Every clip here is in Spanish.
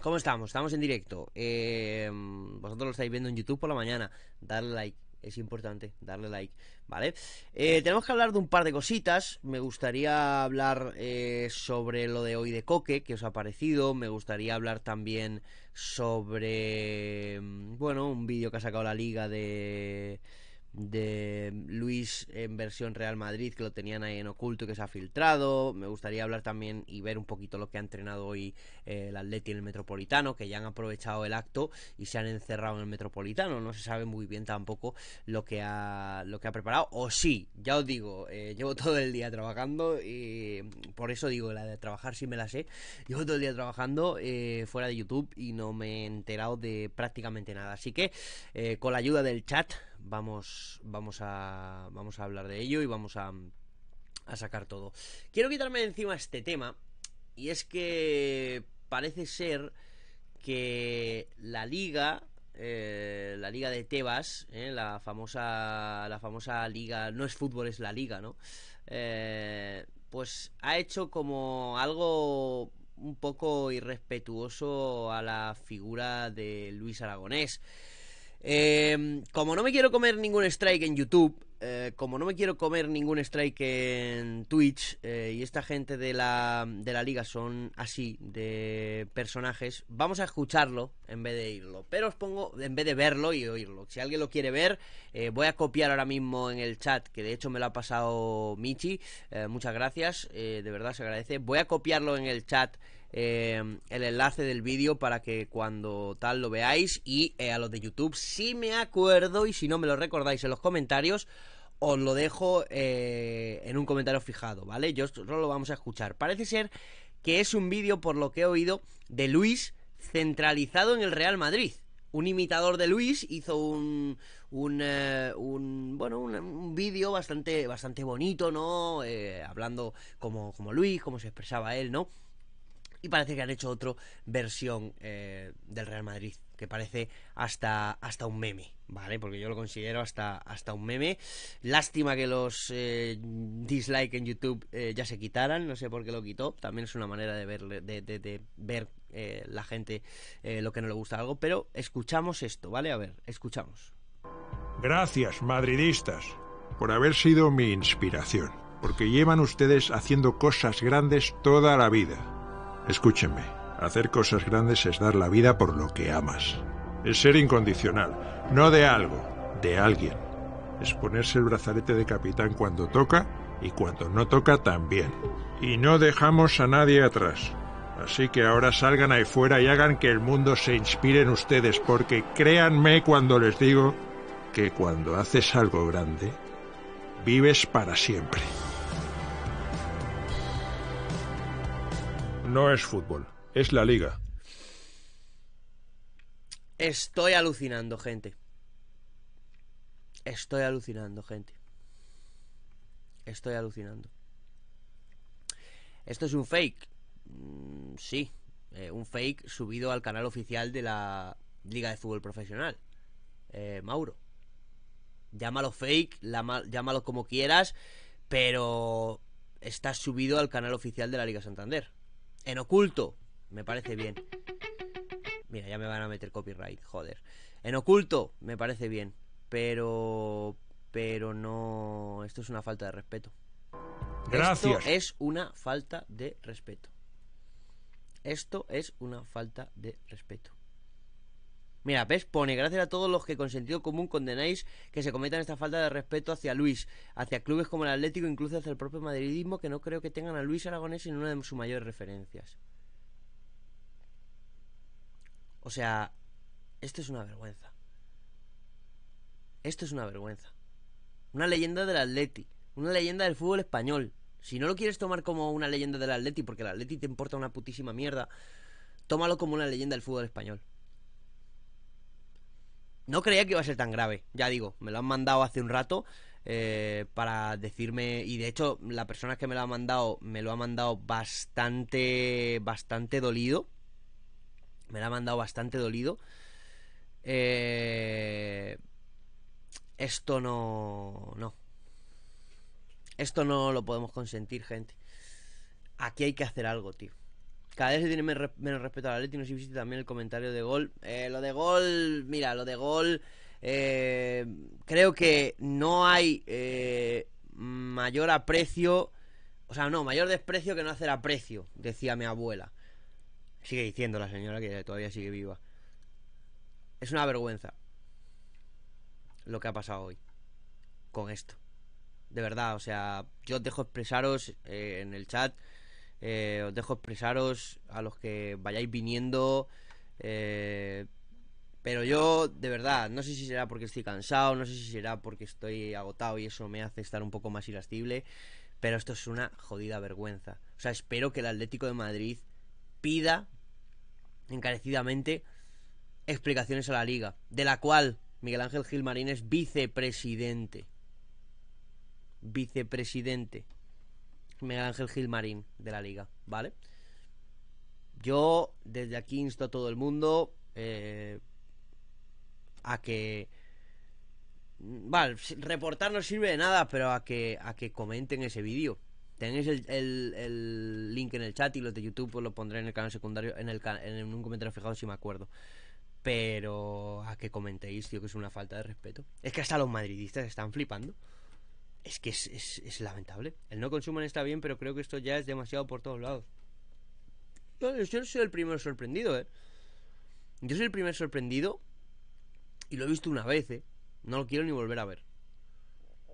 ¿cómo estamos? Estamos en directo. Eh, vosotros lo estáis viendo en YouTube por la mañana. Darle like, es importante, darle like, ¿vale? Eh, tenemos que hablar de un par de cositas. Me gustaría hablar eh, sobre lo de hoy de Coque, que os ha parecido. Me gustaría hablar también sobre, mm, bueno, un vídeo que ha sacado la liga de de Luis en versión Real Madrid que lo tenían ahí en oculto y que se ha filtrado me gustaría hablar también y ver un poquito lo que ha entrenado hoy eh, el Atleti en el Metropolitano que ya han aprovechado el acto y se han encerrado en el Metropolitano no se sabe muy bien tampoco lo que ha lo que ha preparado o sí ya os digo eh, llevo todo el día trabajando y por eso digo la de trabajar sí me la sé llevo todo el día trabajando eh, fuera de YouTube y no me he enterado de prácticamente nada así que con la ayuda del chat vamos, vamos, a, vamos a hablar de ello y vamos a, a sacar todo. Quiero quitarme encima este tema y es que parece ser que la liga eh, la liga de Tebas eh, la famosa la famosa liga no es fútbol es la liga no eh, pues ha hecho como algo un poco irrespetuoso a la figura de Luis Aragonés Em, como no me quiero comer ningún strike en YouTube, eh, como no me quiero comer ningún strike en Twitch, eh, y esta gente de la, de la liga son así, de personajes, vamos a escucharlo en vez de irlo. Pero os pongo, en vez de verlo y oírlo. Si alguien lo quiere ver, eh, voy a copiar ahora mismo en el chat, que de hecho me lo ha pasado Michi. muchas gracias, de verdad se agradece. Voy a copiarlo en el chat Em, el enlace del vídeo para que cuando tal lo veáis y eh, a los de YouTube, si me acuerdo y si no me lo recordáis en los comentarios, os lo dejo eh, en un comentario fijado, ¿vale? Yo no lo vamos a escuchar. Parece ser que es un vídeo, por lo que he oído, de Luis centralizado en el Real Madrid. Un imitador de Luis hizo un, un, eh, un bueno un, vídeo bastante bastante bonito, ¿no? hablando como, como Luis, como se expresaba él, ¿no? y parece que han hecho otra versión eh, del Real Madrid, que parece hasta, hasta un meme, ¿vale? Porque yo lo considero hasta, hasta un meme. Lástima que los eh, dislikes en YouTube eh, ya se quitaran, no sé por qué lo quitó, también es una manera de ver, de ver la gente lo que no le gusta algo, pero escuchamos esto, ¿vale? A ver, escuchamos. Gracias, madridistas, por haber sido mi inspiración, porque llevan ustedes haciendo cosas grandes toda la vida Escúchenme, hacer cosas grandes es dar la vida por lo que amas. Es ser incondicional, no de algo, de alguien. Es ponerse el brazalete de capitán cuando toca y cuando no toca también. Y no dejamos a nadie atrás. Así que ahora salgan ahí fuera y hagan que el mundo se inspire en ustedes, porque créanme cuando les digo que cuando haces algo grande, vives para siempre. no es fútbol, es la liga. Estoy alucinando, gente. Estoy alucinando, gente. Estoy alucinando. Esto es un fake. Mm, sí, eh, un fake subido al canal oficial de la Liga de Fútbol Profesional. Eh, Mauro, llámalo fake, llámalo como quieras, pero está subido al canal oficial de la Liga Santander. En oculto. Me parece bien. Mira, ya me van a meter copyright, joder. En oculto, me parece bien. Pero. Pero no. Esto es una falta de respeto. Gracias. Esto es una falta de respeto. Esto es una falta de respeto. Mira, ¿ves? Pone, gracias a todos los que con sentido común condenáis que se cometan esta falta de respeto hacia Luis, hacia clubes como el Atlético, incluso hacia el propio madridismo, que no creo que tengan a Luis Aragonés en una de sus mayores referencias. O sea, esto es una vergüenza. Esto es una vergüenza. Una leyenda del Atleti, una leyenda del fútbol español. Si no lo quieres tomar como una leyenda del Atleti, porque el Atleti te importa una putísima mierda, tómalo como una leyenda del fútbol español. No creía que iba a ser tan grave, ya digo, me lo han mandado hace un rato eh, para decirme, y de hecho la persona que me lo ha mandado me lo ha mandado bastante, bastante dolido, me lo ha mandado bastante dolido. Eh, esto no, no, esto no lo podemos consentir, gente. Aquí hay que hacer algo, tío. Cada vez se tiene menos respeto a y No sé si viste también el comentario de Gol. Eh, lo de Gol, mira, lo de Gol. Eh, creo que no hay eh, mayor aprecio. O sea, no, mayor desprecio que no hacer aprecio, decía mi abuela. Sigue diciendo la señora que todavía sigue viva. Es una vergüenza lo que ha pasado hoy con esto. De verdad, o sea, yo os dejo expresaros en el chat eh, os dejo expresaros a los que vayáis viniendo. Eh, pero yo, de verdad, no sé si será porque estoy cansado, no sé si será porque estoy agotado y eso me hace estar un poco más irascible. Pero esto es una jodida vergüenza. O sea, espero que el Atlético de Madrid pida encarecidamente explicaciones a la liga, de la cual Miguel Ángel Gilmarín es vicepresidente. Vicepresidente. Miguel Ángel Gilmarín de la liga, ¿vale? Yo desde aquí insto a todo el mundo eh, a que... Vale, reportar no sirve de nada, pero a que, a que comenten ese vídeo. Tenéis el, link en el chat y los de YouTube pues lo pondré en el canal secundario, en, el, en un comentario fijado si me acuerdo. Pero a que comentéis, tío, que es una falta de respeto. Es que hasta los madridistas están flipando. Es que es, lamentable. El no consuman está bien, pero creo que esto ya es demasiado por todos lados. Yo soy el primero sorprendido, ¿eh? Yo soy el primer sorprendido y lo he visto una vez, ¿eh? No lo quiero ni volver a ver.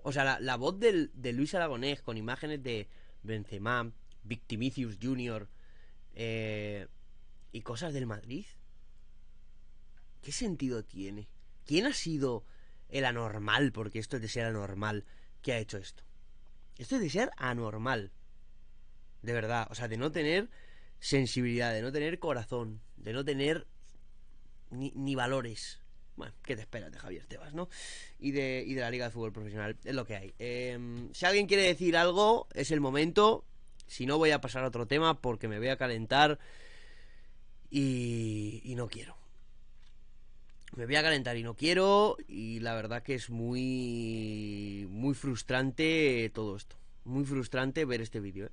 O sea, la, voz de Luis Aragonés con imágenes de Benzema, Victimicius Jr. Eh, y cosas del Madrid. ¿Qué sentido tiene? ¿Quién ha sido el anormal? Porque esto es de ser anormal que ha hecho esto. Esto es de ser anormal. De verdad, o sea, de no tener sensibilidad, de no tener corazón, de no tener ni, valores. Bueno, ¿qué te esperas de Javier Tebas, no? Y de, y de la Liga de Fútbol Profesional, es lo que hay. Em, si alguien quiere decir algo, es el momento. Si no, voy a pasar a otro tema porque me voy a calentar y, y no quiero me voy a calentar y no quiero y la verdad que es muy muy frustrante todo esto muy frustrante ver este vídeo ¿eh?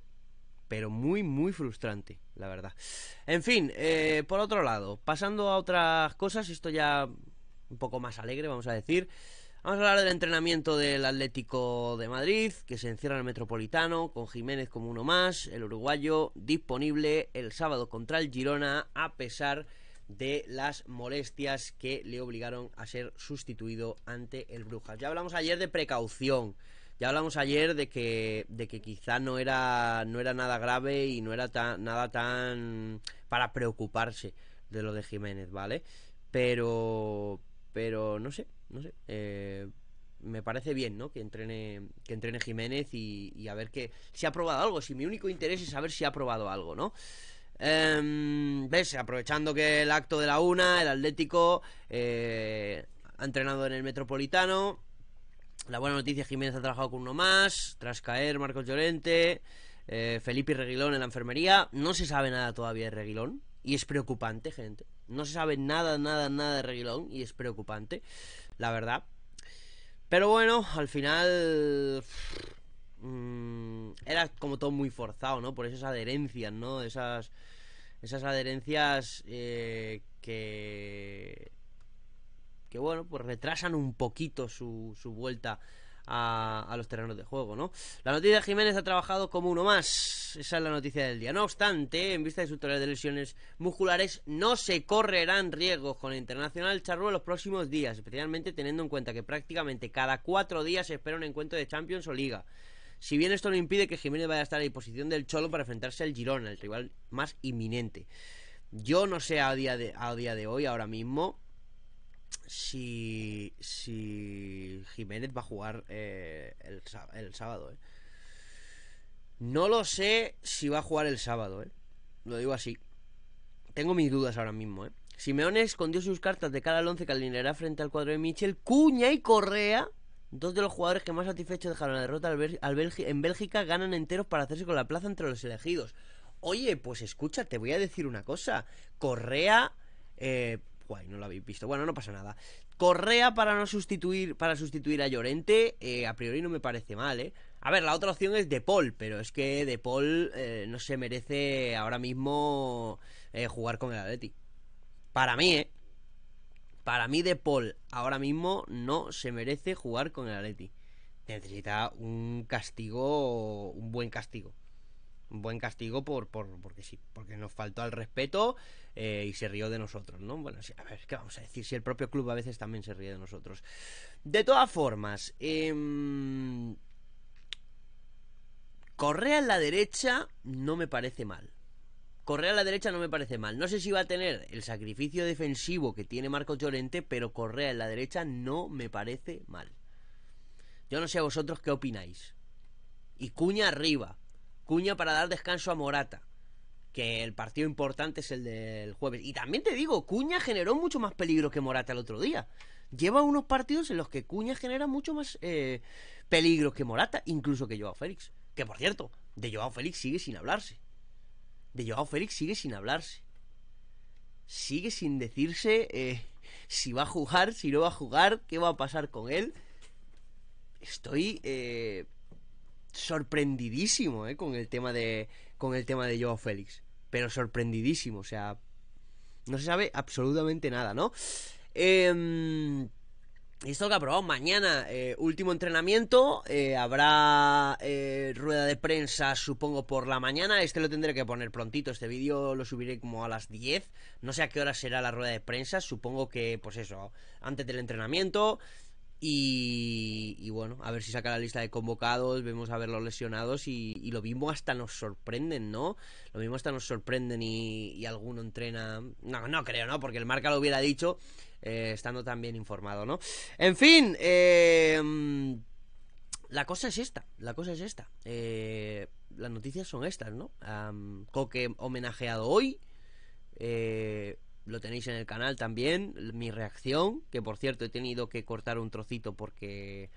pero muy muy frustrante la verdad en fin eh, por otro lado pasando a otras cosas esto ya un poco más alegre vamos a decir Vamos a hablar del entrenamiento del Atlético de Madrid, que se encierra en el Metropolitano, con Jiménez como uno más, el uruguayo disponible el sábado contra el Girona, a pesar de las molestias que le obligaron a ser sustituido ante el Brujas. Ya hablamos ayer de precaución, ya hablamos ayer de que, de que quizá no era, no era nada grave y no era tan, nada tan para preocuparse de lo de Jiménez, ¿vale? Pero, pero no sé, no sé. Eh, me parece bien, ¿no? Que entrene, que entrene Jiménez y, a ver qué si ha probado algo. Si mi único interés es saber si ha probado algo, ¿no? Em, ¿Ves? Aprovechando que el acto de la una, el Atlético eh, ha entrenado en el Metropolitano. La buena noticia, Jiménez ha trabajado con uno más, tras caer Marcos Llorente, eh, Felipe y Reguilón en la enfermería. No se sabe nada todavía de Reguilón y es preocupante, gente. No se sabe nada, nada, nada de Reguilón y es preocupante, la verdad. Pero bueno, al final mm, era como todo muy forzado, ¿no? Por esas adherencias, ¿no? Esas esas adherencias eh, que, bueno, pues retrasan un poquito su, su vuelta a, los terrenos de juego, ¿no? La noticia de Jiménez ha trabajado como uno más. Esa es la noticia del día. No obstante, en vista de su tres de lesiones musculares, no se correrán riesgos con el Internacional Charrúa en los próximos días, especialmente teniendo en cuenta que prácticamente cada cuatro días se espera un encuentro de Champions o Liga. Si bien esto no impide que Jiménez vaya a estar a disposición del Cholo para enfrentarse al Girona, el rival más inminente. Yo no sé a día de, a día de hoy, ahora mismo, si, si Jiménez va a jugar eh, el, sábado. Eh. No lo sé si va a jugar el sábado, eh. lo digo así. Tengo mis dudas ahora mismo. Eh. Simeone escondió sus cartas de cada al once que alineará frente al cuadro de Michel, Cuña y Correa Dos de los jugadores que más satisfechos dejaron la derrota al en Bélgica ganan enteros para hacerse con la plaza entre los elegidos. Oye, pues escucha, te voy a decir una cosa. Correa... Eh, guay, no lo habéis visto. Bueno, no pasa nada. Correa para no sustituir, para sustituir a Llorente, eh, a priori no me parece mal, ¿eh? A ver, la otra opción es De Paul, pero es que De Paul eh, no se merece ahora mismo eh, jugar con el Atleti. Para mí, ¿eh? Para mí, De Paul ahora mismo no se merece jugar con el Atleti. Necesita un castigo, un buen castigo. Un buen castigo por, por porque sí, porque nos faltó al respeto eh, y se rió de nosotros, ¿no? Bueno, a ver, ¿qué vamos a decir? Si el propio club a veces también se ríe de nosotros. De todas formas, em, Correa en la derecha no me parece mal. Correa a la derecha no me parece mal. No sé si va a tener el sacrificio defensivo que tiene Marco Llorente, pero Correa a la derecha no me parece mal. Yo no sé a vosotros qué opináis. Y cuña arriba. Cuña para dar descanso a Morata. Que el partido importante es el del jueves. Y también te digo, Cuña generó mucho más peligro que Morata el otro día. Lleva unos partidos en los que Cuña genera mucho más eh, Peligro que Morata, incluso que Joao Félix. Que por cierto, de Joao Félix sigue sin hablarse de Joao Félix sigue sin hablarse. Sigue sin decirse eh, si va a jugar, si no va a jugar, qué va a pasar con él. Estoy eh, sorprendidísimo eh, con el tema de con el tema de Joao Félix, pero sorprendidísimo, o sea, no se sabe absolutamente nada, ¿no? Eh, y esto que mañana, eh, último entrenamiento, eh, habrá eh, rueda de prensa supongo por la mañana, este lo tendré que poner prontito, este vídeo lo subiré como a las 10, no sé a qué hora será la rueda de prensa, supongo que pues eso, antes del entrenamiento y, y bueno, a ver si saca la lista de convocados, vemos a ver los lesionados y, lo mismo hasta nos sorprenden, ¿no? Lo mismo hasta nos sorprenden y, y alguno entrena, no, no creo, ¿no? Porque el marca lo hubiera dicho eh, estando tan bien informado, ¿no? En fin, eh, la cosa es esta, la cosa es esta. Eh, las noticias son estas, ¿no? Coque homenajeado hoy. lo tenéis en el canal también, mi reacción, que por cierto he tenido que cortar un trocito porque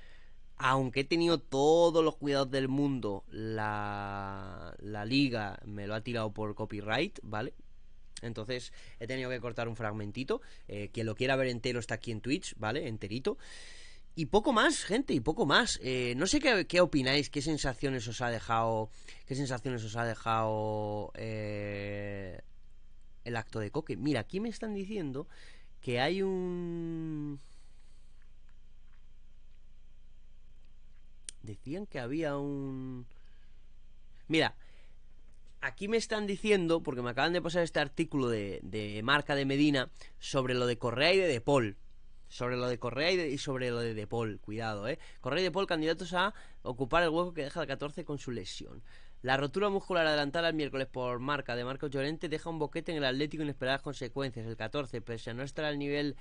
aunque he tenido todos los cuidados del mundo, la liga me lo ha tirado por copyright, ¿vale? Entonces he tenido que cortar un fragmentito. Eh, quien lo quiera ver entero está aquí en Twitch, ¿vale? Enterito. Y poco más, gente, y poco más. Eh, no sé qué, opináis, qué sensaciones os ha dejado. Qué sensaciones os ha dejado eh, el acto de Coque. Mira, aquí me están diciendo que hay un. Decían que había un. Mira, aquí me están diciendo, porque me acaban de pasar este artículo de, Marca de Medina sobre lo de Correa y de Depol. Sobre lo de Correa y, sobre lo de Depol. cuidado, ¿eh? Correa y Depol, candidatos a ocupar el hueco que deja el 14 con su lesión. La rotura muscular adelantada el miércoles por marca de Marcos Llorente deja un boquete en el Atlético inesperadas consecuencias. El 14, pese a no estar al nivel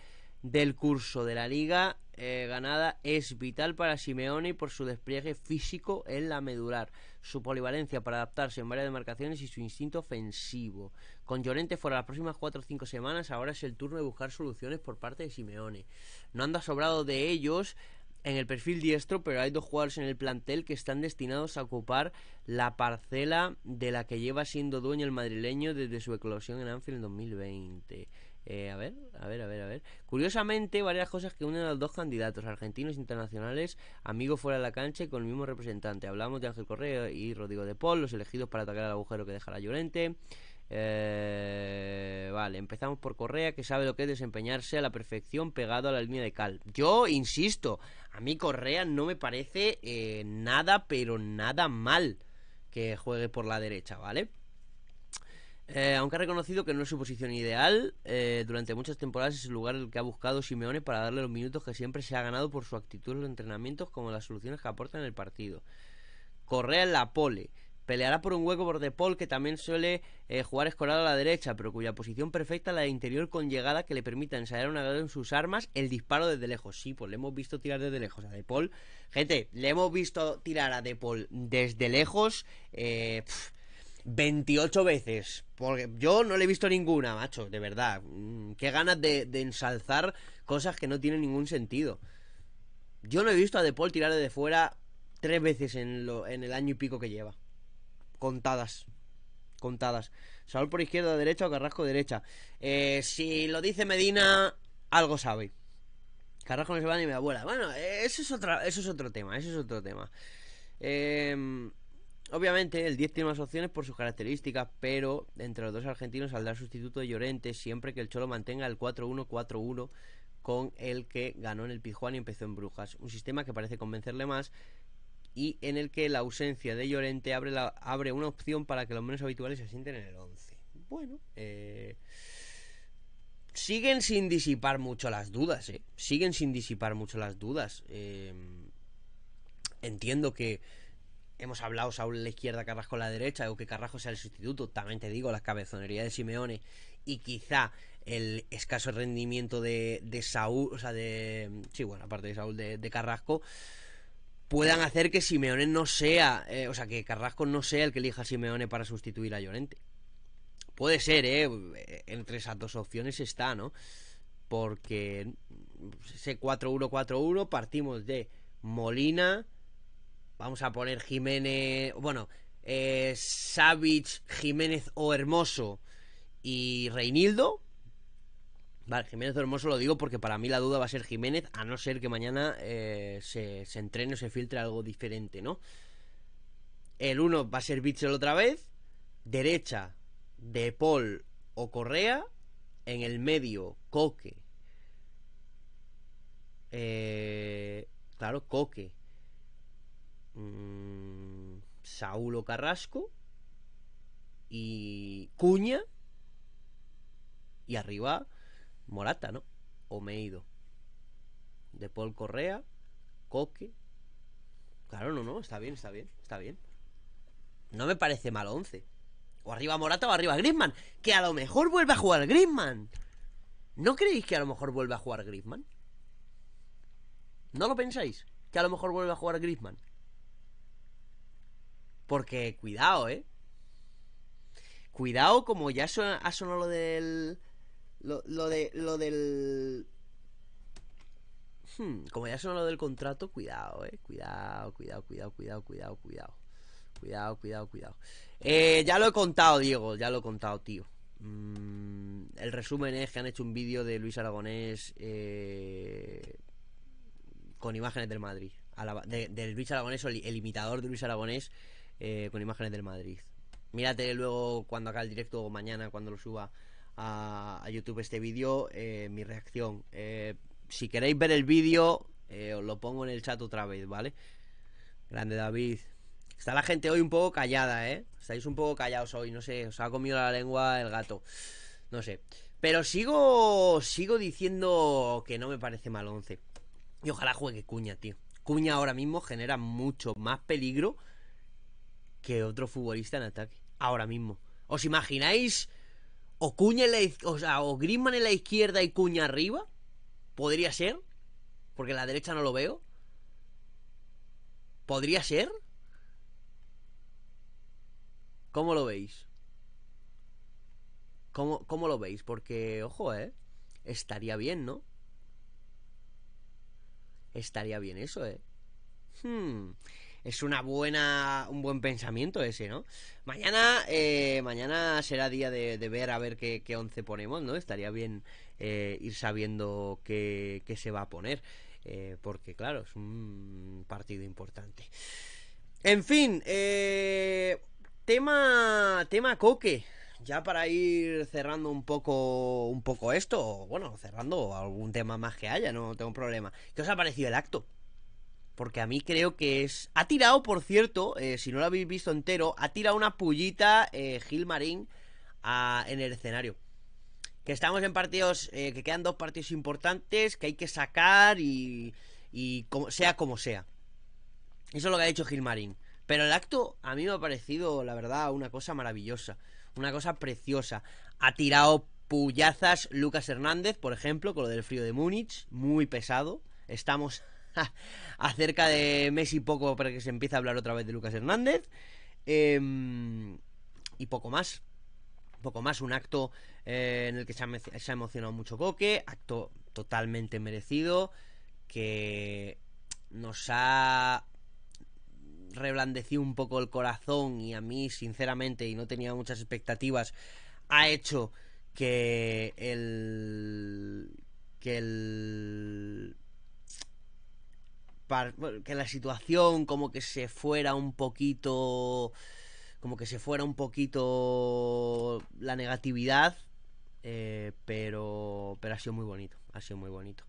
del curso de la liga eh, ganada es vital para Simeone por su despliegue físico en la medular, su polivalencia para adaptarse en varias demarcaciones y su instinto ofensivo. Con Llorente fuera las próximas 4 o 5 semanas, ahora es el turno de buscar soluciones por parte de Simeone. No anda sobrado de ellos en el perfil diestro, pero hay dos jugadores en el plantel que están destinados a ocupar la parcela de la que lleva siendo dueño el madrileño desde su eclosión en Anfield en 2020. Eh, a ver, a ver, a ver, a ver. Curiosamente, varias cosas que unen a los dos candidatos, argentinos e internacionales, amigos fuera de la cancha y con el mismo representante. Hablamos de Ángel Correa y Rodrigo de Paul, los elegidos para atacar al agujero que dejará Llorente. Eh, vale, empezamos por Correa, que sabe lo que es desempeñarse a la perfección pegado a la línea de cal. Yo insisto, a mí Correa no me parece eh, nada, pero nada mal que juegue por la derecha, ¿vale? Eh, aunque ha reconocido que no es su posición ideal, eh, durante muchas temporadas es el lugar el que ha buscado Simeone para darle los minutos que siempre se ha ganado por su actitud en los entrenamientos como las soluciones que aporta en el partido. Correa en la pole. Peleará por un hueco por De Paul que también suele eh, jugar escolar a la derecha, pero cuya posición perfecta la de interior con llegada que le permita ensayar una vez en sus armas el disparo desde lejos. Sí, pues le hemos visto tirar desde lejos a De Paul. Gente, le hemos visto tirar a De Paul desde lejos. Eh, 28 veces. Porque yo no le he visto ninguna, macho, de verdad. Mm, qué ganas de, ensalzar cosas que no tienen ningún sentido. Yo no he visto a De Paul tirar de fuera tres veces en, lo, en el año y pico que lleva. Contadas. Contadas. Sal por izquierda, derecha o Carrasco derecha. Eh, si lo dice Medina, algo sabe. Carrasco no se va ni mi abuela. Bueno, eh, eso es, otra, eso es otro tema. Eso es otro tema. Eh, Obviamente el 10 tiene más opciones por sus características, pero entre los dos argentinos saldrá dar sustituto de Llorente siempre que el Cholo mantenga el 4-1-4-1 con el que ganó en el Pijuan y empezó en Brujas. Un sistema que parece convencerle más y en el que la ausencia de Llorente abre, abre una opción para que los menos habituales se sienten en el 11. Bueno, eh, siguen sin disipar mucho las dudas, eh, siguen sin disipar mucho las dudas. Em, entiendo que Hemos hablado Saúl la izquierda, Carrasco la derecha, o que Carrasco sea el sustituto. También te digo, la cabezonería de Simeone y quizá el escaso rendimiento de, Saúl, o sea, de. Sí, bueno, aparte de Saúl, de, Carrasco, puedan hacer que Simeone no sea. Eh, o sea, que Carrasco no sea el que elija a Simeone para sustituir a Llorente. Puede ser, ¿eh? Entre esas dos opciones está, ¿no? Porque ese 4-1-4-1 partimos de Molina, vamos a poner Jiménez, bueno, eh, Jiménez o Hermoso y Reinildo. Vale, Jiménez o Hermoso lo digo porque para mí la duda va a ser Jiménez, a no ser que mañana eh, se, entrene o se filtre algo diferente, ¿no? El uno va a ser Bichel otra vez, derecha De Paul o Correa, en el medio Coque. Eh, claro, Coque, Mm, Saulo Carrasco y Cuña y arriba Morata, ¿no? O Omeido. De Paul Correa, Coque. Claro, no, no, está bien, está bien, está bien. No me parece mal 11. O arriba Morata o arriba Griezmann. Que a lo mejor vuelve a jugar Griezmann. ¿No creéis que a lo mejor vuelve a jugar Griezmann? ¿No lo pensáis? Que a lo mejor vuelve a jugar Griezmann. Porque cuidado, ¿eh? Cuidado, como ya son ha sonado lo del. Lo, de. Lo del. Hmm, como ya sonó lo del contrato, cuidado, eh. Cuidado, cuidado, cuidado, cuidado, cuidado, cuidado. Cuidado, cuidado, cuidado. Eh, ya lo he contado, Diego, ya lo he contado, tío. Mm, el resumen es que han hecho un vídeo de Luis Aragonés eh, con imágenes del Madrid. A de, Luis Aragonés, el, el imitador de Luis Aragonés eh, con imágenes del Madrid. Mírate luego cuando acá el directo o mañana cuando lo suba a, YouTube este vídeo eh, mi reacción. Eh, si queréis ver el vídeo os lo pongo en el chat otra vez, ¿vale? Grande David. Está la gente hoy un poco callada, ¿eh? Estáis un poco callados hoy, no sé, os ha comido la lengua el gato. No sé. Pero sigo sigo diciendo que no me parece mal 11. Y ojalá juegue Cuña, tío. Cuña ahora mismo genera mucho más peligro que otro futbolista en ataque. Ahora mismo. ¿Os imagináis o Cuña en la, o, sea, o Griezmann en la izquierda y Cuña arriba? ¿Podría ser? Porque la derecha no lo veo. ¿Podría ser? ¿Cómo lo veis? ¿Cómo, ¿Cómo, lo veis? Porque, ojo, ¿eh? Estaría bien, ¿no? Estaría bien eso, ¿eh? Hmm es una buena, un buen pensamiento ese, ¿no? Mañana, eh, mañana será día de, ver a ver qué, qué once ponemos, ¿no? Estaría bien eh, ir sabiendo qué, qué, se va a poner, eh, porque claro, es un partido importante. En fin, tema, tema coque ya para ir cerrando un poco un poco esto, bueno, cerrando algún tema más que haya, no tengo problema. ¿Qué os ha parecido el acto? porque a mí creo que es... Ha tirado, por cierto, eh, si no lo habéis visto entero, ha tirado una pullita eh, Gilmarín Marín en el escenario. Que estamos en partidos, eh, que quedan dos partidos importantes, que hay que sacar y, sea como sea. Eso es lo que ha dicho Gil Marín. Pero el acto a mí me ha parecido, la verdad, una cosa maravillosa, una cosa preciosa. Ha tirado pullazas Lucas Hernández, por ejemplo, con lo del frío de Múnich, muy pesado. Estamos acerca de mes y poco para que se empiece a hablar otra vez de Lucas Hernández. Em, y poco más. Poco más, un acto eh, en el que se ha, se ha, emocionado mucho Coque, acto totalmente merecido, que nos ha reblandecido un poco el corazón y a mí, sinceramente, y no tenía muchas expectativas, ha hecho que el que el que la situación como que se fuera un poquito como que se fuera un poquito la negatividad eh, pero pero ha sido muy bonito ha sido muy bonito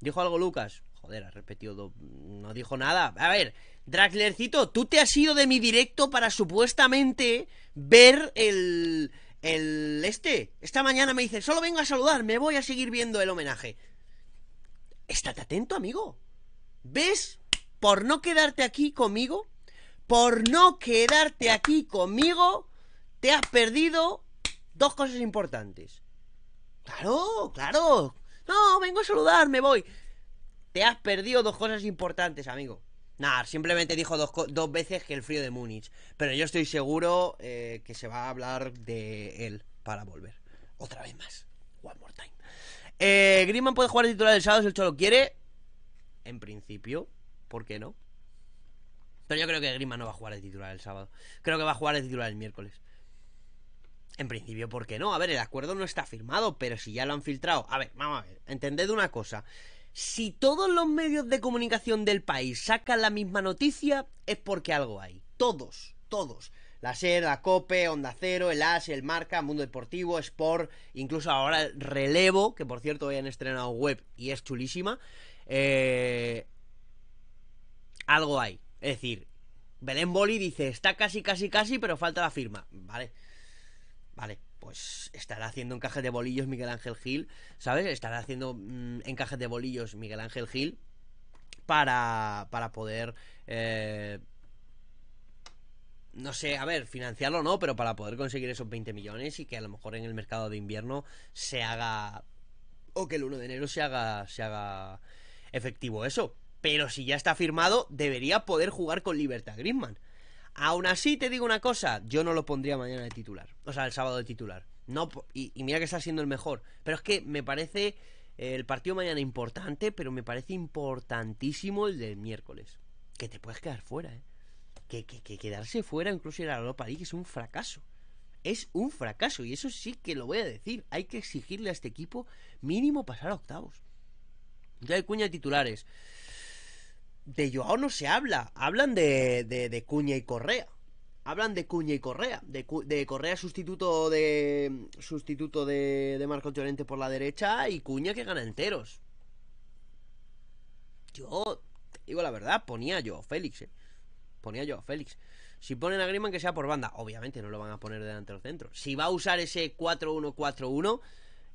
dijo algo Lucas joder ha repetido no dijo nada a ver Draxlercito tú te has ido de mi directo para supuestamente ver el el este esta mañana me dice solo vengo a saludar me voy a seguir viendo el homenaje estate atento amigo ¿Ves? Por no quedarte aquí conmigo, por no quedarte aquí conmigo, te has perdido dos cosas importantes. Claro, claro. No, vengo a saludar, me voy. Te has perdido dos cosas importantes, amigo. Nah, simplemente dijo dos, veces que el frío de Múnich. Pero yo estoy seguro eh, que se va a hablar de él para volver. Otra vez más. One more time. Eh, Griezmann puede jugar titular el sábado si el Cholo quiere en principio, ¿por qué no? Pero yo creo que Grima no va a jugar el titular el sábado. Creo que va a jugar el titular el miércoles. En principio, ¿por qué no? A ver, el acuerdo no está firmado, pero si ya lo han filtrado. A ver, vamos a ver, entended una cosa. Si todos los medios de comunicación del país sacan la misma noticia, es porque algo hay. Todos, todos. La SER, la COPE, Onda Cero, el AS, el Marca, Mundo Deportivo, Sport, incluso ahora el Relevo, que por cierto hoy han estrenado web y es chulísima. Eh, algo hay. Es decir, Belén Boli dice, está casi, casi, casi, pero falta la firma. Vale. Vale, pues estará haciendo encajes de bolillos Miguel Ángel Gil, ¿sabes? Estará haciendo mm, encajes de bolillos Miguel Ángel Gil para, para poder... Eh, no sé, a ver, financiarlo no, pero para poder conseguir esos 20 millones y que a lo mejor en el mercado de invierno se haga... O que el 1 de enero se haga... Se haga efectivo eso. Pero si ya está firmado, debería poder jugar con libertad Griezmann. Aún así, te digo una cosa, yo no lo pondría mañana de titular. O sea, el sábado de titular. No, y, mira que está siendo el mejor. Pero es que me parece eh, el partido mañana importante, pero me parece importantísimo el del miércoles. Que te puedes quedar fuera, ¿eh? Que, quedarse fuera, incluso ir a la Europa es un fracaso es un fracaso y eso sí que lo voy a decir. Hay que exigirle a este equipo mínimo pasar a octavos. Ya hay cuña titulares. De Joao no se habla. Hablan de, de, Cuña y Correa. Hablan de Cuña y Correa. De, de Correa sustituto de. Sustituto de, de Marco Llorente por la derecha. Y Cuña que gana enteros. Yo. Te digo la verdad, ponía yo Félix. Eh. Ponía yo Félix. Si ponen a Griezmann que sea por banda, obviamente no lo van a poner delante del centro. Si va a usar ese 4-1-4-1,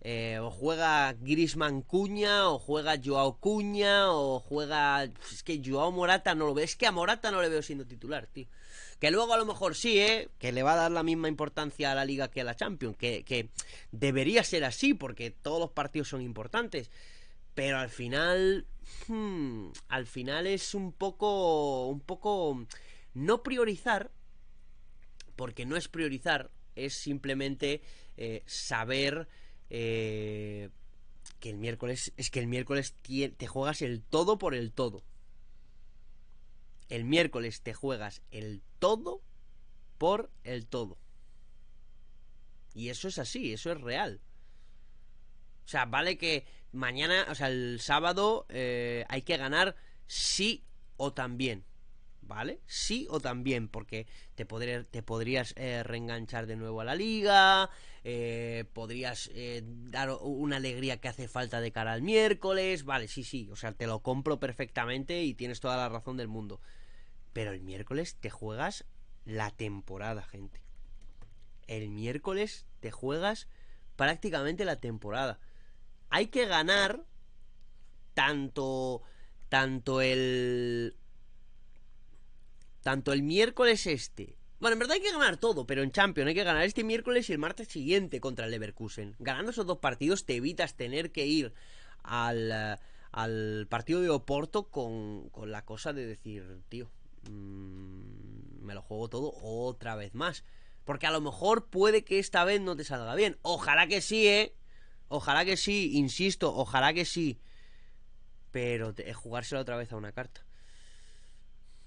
eh, o juega Grisman Cuña, o juega Joao Cuña, o juega. Pues es que Joao Morata no lo veo. Es que a Morata no le veo siendo titular, tío. Que luego a lo mejor sí, ¿eh? Que le va a dar la misma importancia a la Liga que a la Champions. Que, debería ser así, porque todos los partidos son importantes. Pero al final. Hmm, al final es un poco. Un poco. No priorizar. Porque no es priorizar. Es simplemente eh, saber eh, que el miércoles. Es que el miércoles te juegas el todo por el todo. El miércoles te juegas el todo por el todo. Y eso es así, eso es real. O sea, vale que mañana, o sea, el sábado eh, hay que ganar sí o también. ¿vale? Sí o también, porque te, te podrías eh, reenganchar de nuevo a la liga, eh, podrías eh, dar una alegría que hace falta de cara al miércoles, vale, sí, sí, o sea, te lo compro perfectamente y tienes toda la razón del mundo. Pero el miércoles te juegas la temporada, gente. El miércoles te juegas prácticamente la temporada. Hay que ganar tanto tanto el tanto el miércoles este. Bueno, en verdad hay que ganar todo, pero en Champions hay que ganar este miércoles y el martes siguiente contra el Leverkusen. Ganando esos dos partidos te evitas tener que ir al, eh, al partido de Oporto con, la cosa de decir, tío, mm, me lo juego todo otra vez más. Porque a lo mejor puede que esta vez no te salga bien. Ojalá que sí, ¿eh? Ojalá que sí, insisto, ojalá que sí. Pero jugárselo otra vez a una carta.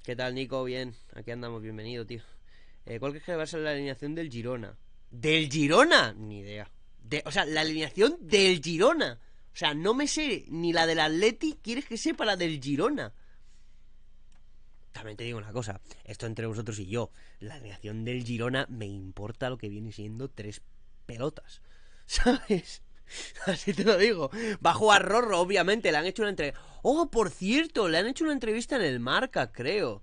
¿Qué tal, Nico? Bien, aquí andamos, bienvenido, tío. Eh, ¿Cuál crees que va a ser la alineación del Girona? ¿Del Girona? Ni idea. De, o sea, la alineación del Girona. O sea, no me sé ni la del Atleti, quieres que sepa la del Girona. También te digo una cosa, esto entre vosotros y yo, la alineación del Girona me importa lo que viene siendo tres pelotas. ¿Sabes? Así te lo digo. Va a jugar Rorro, obviamente. Le han hecho una entrevista. Oh, por cierto, le han hecho una entrevista en el Marca, creo.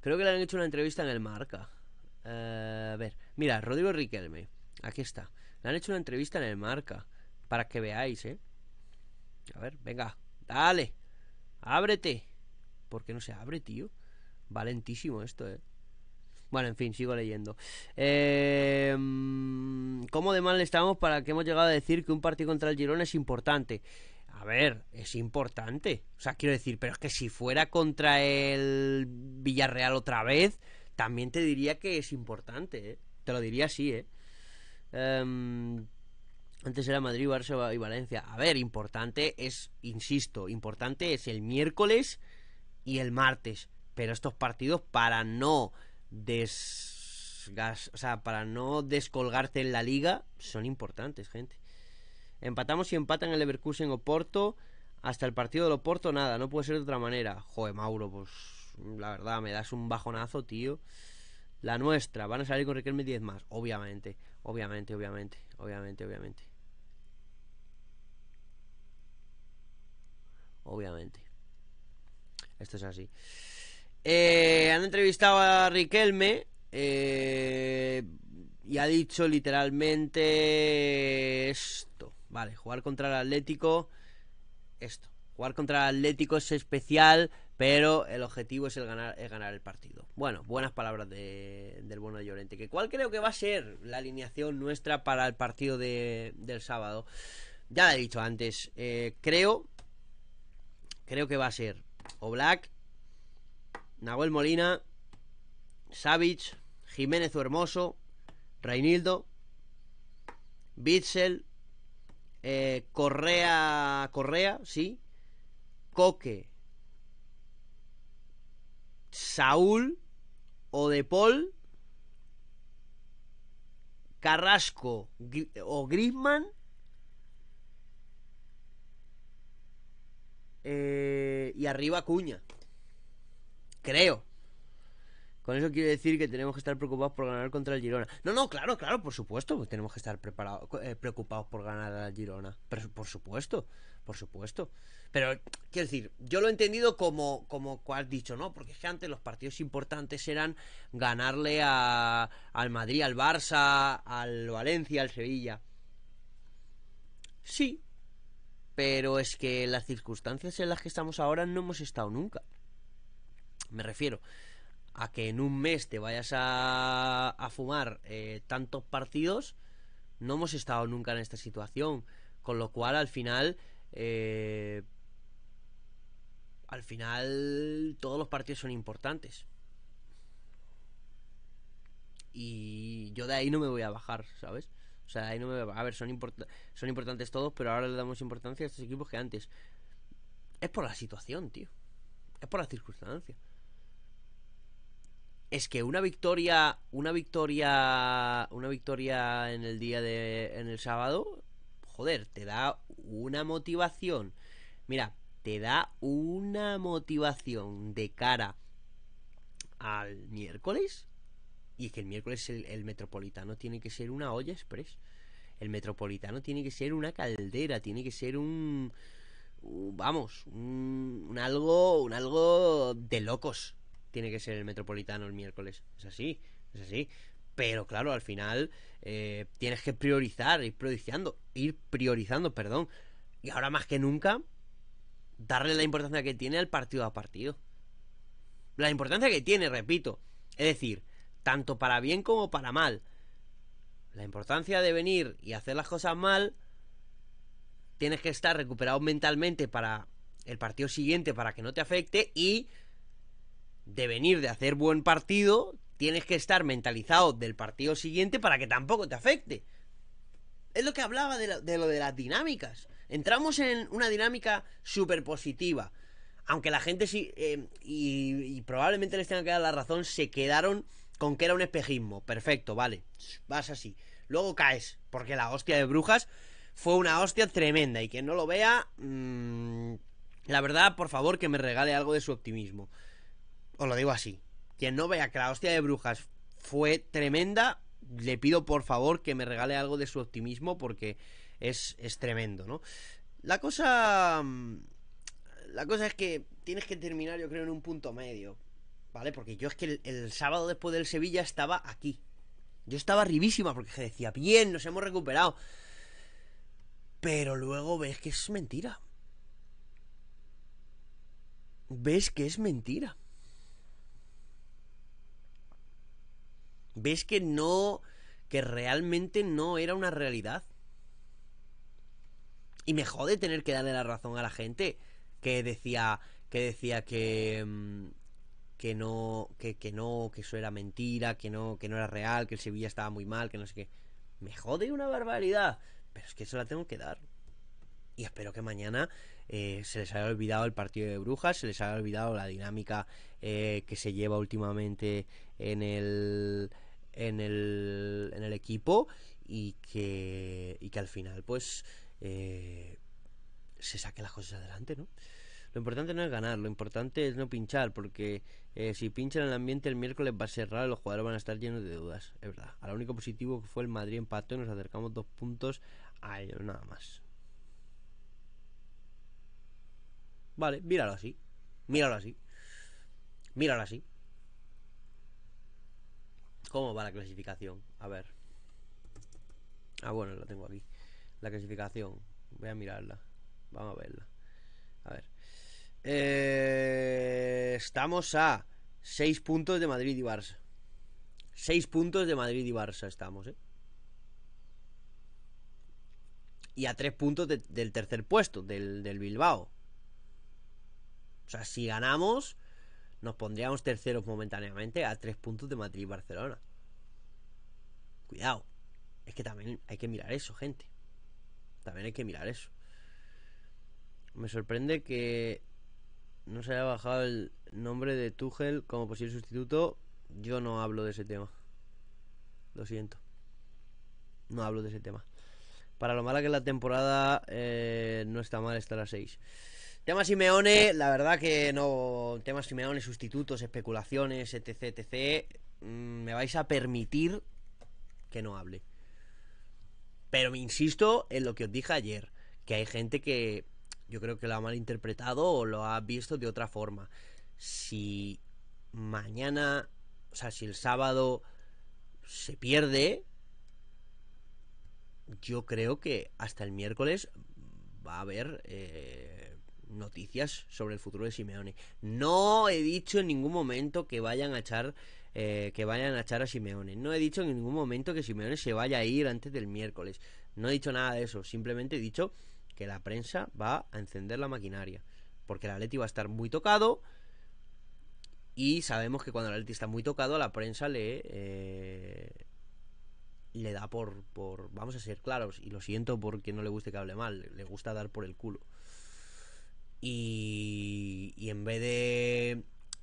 Creo que le han hecho una entrevista en el Marca. Eh, a ver, mira, Rodrigo Riquelme. Aquí está. Le han hecho una entrevista en el Marca. Para que veáis, ¿eh? A ver, venga. Dale. Ábrete. ¿Por qué no se abre, tío? Valentísimo esto, ¿eh? Bueno, en fin, sigo leyendo. Eh, mm, ¿Cómo de mal estamos para que hemos llegado a decir que un partido contra el Girona es importante? A ver, es importante. O sea, quiero decir, pero es que si fuera contra el Villarreal otra vez, también te diría que es importante. ¿eh? Te lo diría así, ¿eh? Em, antes era Madrid, Barça y Valencia. A ver, importante es, insisto, importante es el miércoles y el martes. Pero estos partidos para no desgas, o sea, para no descolgarte en la liga, son importantes, gente. Empatamos y empatan el Leverkusen Oporto. Hasta el partido del Oporto, nada, no puede ser de otra manera. Joder, Mauro, pues la verdad, me das un bajonazo, tío. La nuestra, van a salir con Riquelme 10 más, obviamente, obviamente, obviamente, obviamente, obviamente. Obviamente. Esto es así. Eh, han entrevistado a Riquelme eh, y ha dicho literalmente esto. Vale, jugar contra el Atlético, esto. Jugar contra el Atlético es especial, pero el objetivo es el ganar, ganar el partido. Bueno, buenas palabras del bueno de Llorente. Que cuál creo que va a ser la alineación nuestra para el partido del sábado. Ya lo he dicho antes. Eh, creo, creo que va a ser Oblak, Nahuel Molina, Savich, Jiménez Hermoso, Reinildo, Bitzel, eh, Correa, Correa, sí, Coque, Saúl, o Odepol, Carrasco o Grisman. Eh, y arriba Cuña. Creo. Con eso quiere decir que tenemos que estar preocupados por ganar contra el Girona. No, no, claro, claro, por supuesto. Pues tenemos que estar preparados, eh, preocupados por ganar al Girona. Pero, por supuesto, por supuesto. Pero, quiero decir, yo lo he entendido como, como has dicho, ¿no? Porque es que antes los partidos importantes eran ganarle al Madrid, al Barça, al Valencia, al Sevilla. Sí. Pero es que las circunstancias en las que estamos ahora no hemos estado nunca. Me refiero a que en un mes te vayas a, fumar eh, tantos partidos. No hemos estado nunca en esta situación. Con lo cual, al final. Eh, al final, todos los partidos son importantes. Y yo de ahí no me voy a bajar, ¿sabes? O sea, ahí no me a, ver, son, son importantes todos, pero ahora le damos importancia a estos equipos que antes. Es por la situación, tío. Es por las circunstancia es que una victoria, una victoria, una victoria en el día de, en el sábado, joder, te da una motivación. Mira, te da una motivación de cara al miércoles. Y es que el miércoles el, metropolitano tiene que ser una olla express. El metropolitano tiene que ser una caldera, tiene que ser un, vamos, un, algo, un algo de locos, tiene que ser el Metropolitano el miércoles. Es así, es así. Pero claro, al final eh, tienes que priorizar, ir priorizando, ir priorizando, perdón. Y ahora más que nunca, darle la importancia que tiene al partido a partido. La importancia que tiene, repito. Es decir, tanto para bien como para mal. La importancia de venir y hacer las cosas mal, tienes que estar recuperado mentalmente para el partido siguiente para que no te afecte y de venir de hacer buen partido, tienes que estar mentalizado del partido siguiente para que tampoco te afecte. Es lo que hablaba de, lo de las dinámicas. Entramos en una dinámica súper positiva. Aunque la gente sí, eh, y, probablemente les tenga que dar la razón, se quedaron con que era un espejismo. Perfecto, vale. Vas así. Luego caes, porque la hostia de brujas fue una hostia tremenda. Y quien no lo vea, mm, la verdad, por favor, que me regale algo de su optimismo os lo digo así. Quien no vea que la hostia de brujas fue tremenda, le pido por favor que me regale algo de su optimismo porque es, tremendo, ¿no? La cosa... Mm, la cosa es que tienes que terminar yo creo en un punto medio, ¿vale? Porque yo es que el, sábado después del Sevilla estaba aquí. Yo estaba ribísima porque decía, bien, nos hemos recuperado. Pero luego ves que es mentira. Ves que es mentira. ¿Ves que no, que realmente no era una realidad? Y me jode tener que darle la razón a la gente que decía que decía que mm, que no que, no que eso era mentira, que no que no era real, que el Sevilla estaba muy mal, que no sé qué. Me jode una barbaridad, pero es que eso la tengo que dar. Y espero que mañana eh, se les haya olvidado el partido de Brujas, se les haya olvidado la dinámica eh, que se lleva últimamente en el en el, en el equipo y que, y que al final pues eh, se saque las cosas adelante, ¿no? Lo importante no es ganar, lo importante es no pinchar, porque eh, si pinchan el ambiente el miércoles va a ser raro, los jugadores van a estar llenos de dudas, es verdad. A lo único positivo que fue el Madrid empató y nos acercamos dos puntos a ellos, nada más. Vale, míralo así, míralo así, míralo así. ¿Cómo va la clasificación? A ver. Ah, bueno, la tengo aquí. La clasificación. Voy a mirarla. Vamos a verla. A ver. Eh, estamos a 6 puntos de Madrid y Barça. 6 puntos de Madrid y Barça estamos, ¿eh? Y a 3 puntos del tercer puesto, del, del Bilbao. O sea, si ganamos, nos pondríamos terceros momentáneamente a tres puntos de Madrid y Barcelona. Cuidado. Es que también hay que mirar eso, gente. También hay que mirar eso. Me sorprende que no se haya bajado el nombre de Tuchel como posible sustituto. Yo no hablo de ese tema. Lo siento. No hablo de ese tema. Para lo malo que la temporada eh, no está mal estar a 6. Tema Simeone, la verdad que no. Tema Simeone, sustitutos, especulaciones, etc, etc. Mm, me vais a permitir que no hable. Pero me insisto en lo que os dije ayer, que hay gente que yo creo que lo ha malinterpretado o lo ha visto de otra forma. Si mañana, o sea, si el sábado se pierde, yo creo que hasta el miércoles va a haber eh, noticias sobre el futuro de Simeone. No he dicho en ningún momento que vayan a echar eh, que vayan a echar a Simeone. No he dicho en ningún momento que Simeone se vaya a ir antes del miércoles. No he dicho nada de eso. Simplemente he dicho que la prensa va a encender la maquinaria. Porque el Atleti va a estar muy tocado. Y sabemos que cuando el Leti está muy tocado, la prensa le. Eh, le da por, por. Vamos a ser claros. Y lo siento porque no le guste que hable mal. Le gusta dar por el culo. Y, en vez de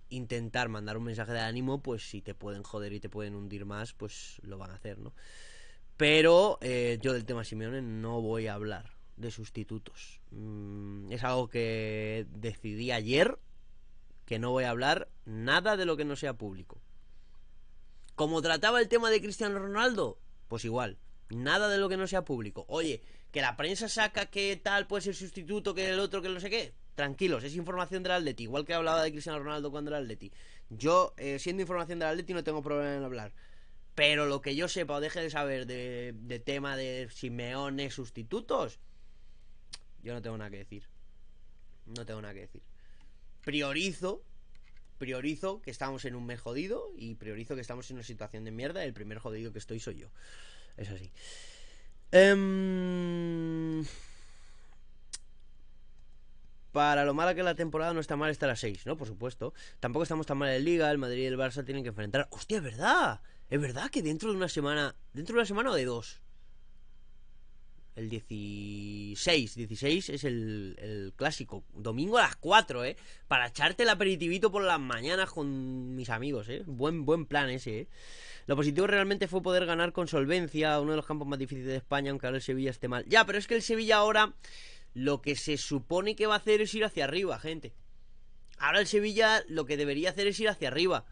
intentar mandar un mensaje de ánimo, pues si te pueden joder y te pueden hundir más, pues lo van a hacer, ¿no? Pero eh, yo del tema Simeone no voy a hablar de sustitutos. Mm, es algo que decidí ayer, que no voy a hablar nada de lo que no sea público. Como trataba el tema de Cristiano Ronaldo, pues igual, nada de lo que no sea público. Oye, que la prensa saca que tal puede ser sustituto, que el otro, que no sé qué, tranquilos, es información del Atleti, igual que hablaba de Cristiano Ronaldo cuando era Atleti. Yo, eh, siendo información del Atleti, no tengo problema en hablar. Pero lo que yo sepa o deje de saber de, tema de Simeone sustitutos, yo no tengo nada que decir. No tengo nada que decir. Priorizo, priorizo que estamos en un mes jodido y priorizo que estamos en una situación de mierda. El primer jodido que estoy soy yo. Es así. Em, para lo mala que la temporada no está mal está a 6, ¿no? Por supuesto. Tampoco estamos tan mal en Liga, el Madrid y el Barça tienen que enfrentar. ¡Hostia, es verdad! Es verdad que dentro de una semana. ¿Dentro de una semana o de dos? El 16. 16 es el, el clásico. Domingo a las 4, ¿eh? Para echarte el aperitivito por las mañanas con mis amigos, ¿eh? Buen, buen plan ese, ¿eh? Lo positivo realmente fue poder ganar con solvencia uno de los campos más difíciles de España, aunque ahora el Sevilla esté mal. Ya, pero es que el Sevilla ahora lo que se supone que va a hacer es ir hacia arriba, gente. Ahora el Sevilla lo que debería hacer es ir hacia arriba.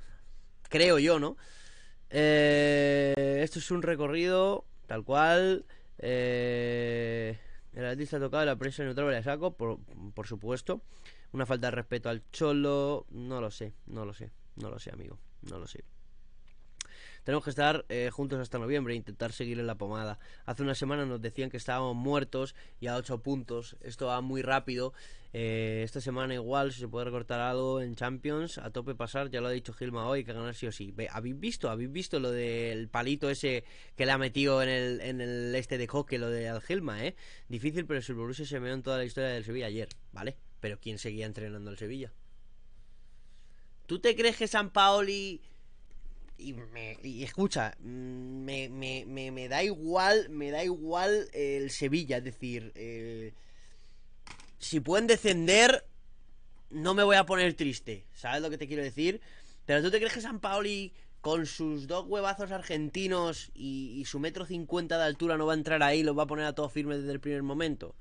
Creo yo, ¿no? Eh, esto es un recorrido tal cual. Eh, el artista ha tocado la prensa neutral, la saco, por supuesto. Una falta de respeto al cholo, no lo sé, no lo sé, no lo sé, amigo, no lo sé. Tenemos que estar eh, juntos hasta noviembre e intentar seguir en la pomada. Hace una semana nos decían que estábamos muertos y a 8 puntos. Esto va muy rápido. Eh, esta semana igual, si se puede recortar algo en Champions, a tope pasar, ya lo ha dicho Gilma hoy, que ganar sí o sí. ¿Habéis visto? ¿Habéis visto lo del palito ese que le ha metido en el, este de coque, lo de Gilma, eh? Difícil, pero el Borussia se meó en toda la historia del Sevilla ayer, ¿vale? Pero ¿quién seguía entrenando al Sevilla? ¿Tú te crees que San Paoli y, me, escucha, mm, me, da igual, me da igual el Sevilla, es decir, eh, si pueden descender, no me voy a poner triste, ¿sabes lo que te quiero decir? Pero tú te crees que San Paoli, con sus dos huevazos argentinos y, su metro cincuenta de altura, no va a entrar ahí lo los va a poner a todos firmes desde el primer momento.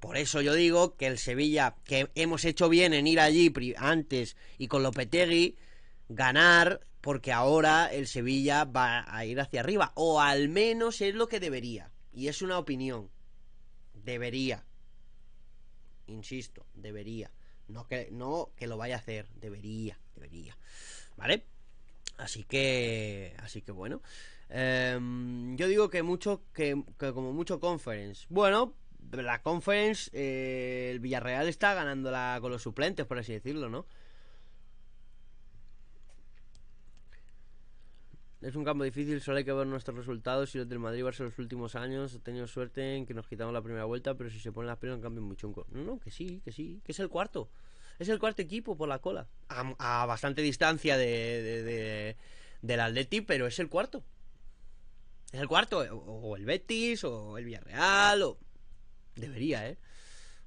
Por eso yo digo que el Sevilla, que hemos hecho bien en ir allí antes y con Lopetegui, ganar, porque ahora el Sevilla va a ir hacia arriba, o al menos es lo que debería, y es una opinión, debería, insisto, debería, no que, no que lo vaya a hacer, debería, debería, ¿vale? Así que, así que bueno, em, yo digo que mucho, que, como mucho conference, bueno, la conference, eh, el Villarreal está ganándola con los suplentes, por así decirlo, ¿no? Es un campo difícil, solo hay que ver nuestros resultados y los del Madrid Barça los últimos años. He tenido suerte en que nos quitamos la primera vuelta, pero si se ponen las pelotas en cambio muy No, no, que sí, que sí, que es el cuarto. Es el cuarto equipo por la cola. A, bastante distancia de, de, del Atleti, pero es el cuarto. Es el cuarto, o el Betis, o el Villarreal, o... Debería, ¿eh?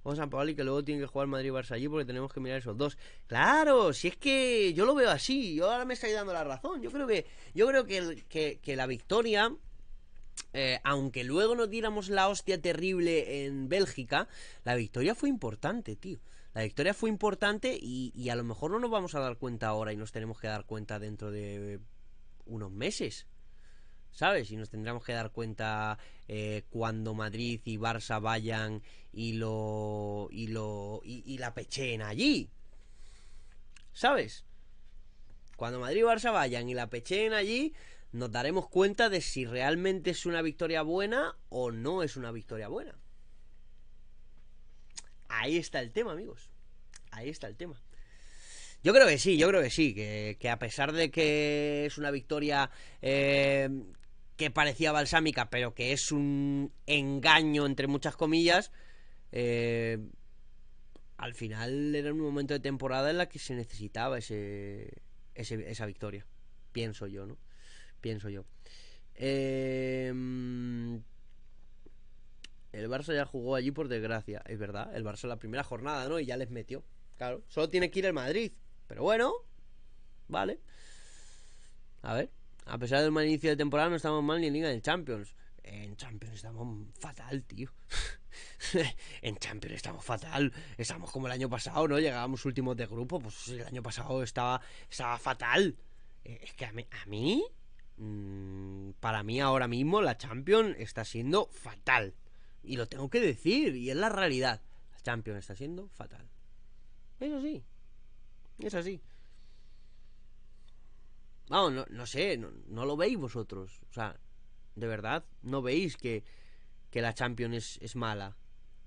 Vamos San Pablo y que luego tiene que jugar Madrid-Barça allí porque tenemos que mirar esos dos. Claro, si es que yo lo veo así, yo ahora me estáis dando la razón. Yo creo que, yo creo que, la victoria eh, aunque luego nos diéramos la hostia terrible en Bélgica, la victoria fue importante, tío. La victoria fue importante y, a lo mejor no nos vamos a dar cuenta ahora y nos tenemos que dar cuenta dentro de unos meses. ¿sabes? Y nos tendremos que dar cuenta eh, cuando Madrid y Barça vayan y lo y lo y, la pechen allí, ¿sabes? Cuando Madrid y Barça vayan y la pechen allí, nos daremos cuenta de si realmente es una victoria buena o no es una victoria buena. Ahí está el tema, amigos. Ahí está el tema. Yo creo que sí, yo creo que sí, que, a pesar de que es una victoria eh, que parecía balsámica, pero que es un engaño entre muchas comillas, eh, al final era un momento de temporada en la que se necesitaba ese, esa victoria, pienso yo, ¿no? Pienso yo. Em, el Barça ya jugó allí por desgracia, es verdad, el Barça la primera jornada, ¿no? Y ya les metió, claro. Solo tiene que ir el Madrid, pero bueno, vale. A ver, a pesar del mal inicio de temporada, no estamos mal ni en Liga de Champions. En Champions estamos fatal, tío. en Champions estamos fatal. Estamos como el año pasado, ¿no? Llegábamos últimos de grupo. Pues el año pasado estaba, estaba fatal. Eh, es que a mí, mm, para mí ahora mismo la Champions está siendo fatal. Y lo tengo que decir, y es la realidad. La Champions está siendo fatal. Eso sí, es así. Vamos, no, sé, no, lo veis vosotros. O sea, de verdad, no veis que, la Champions es, mala.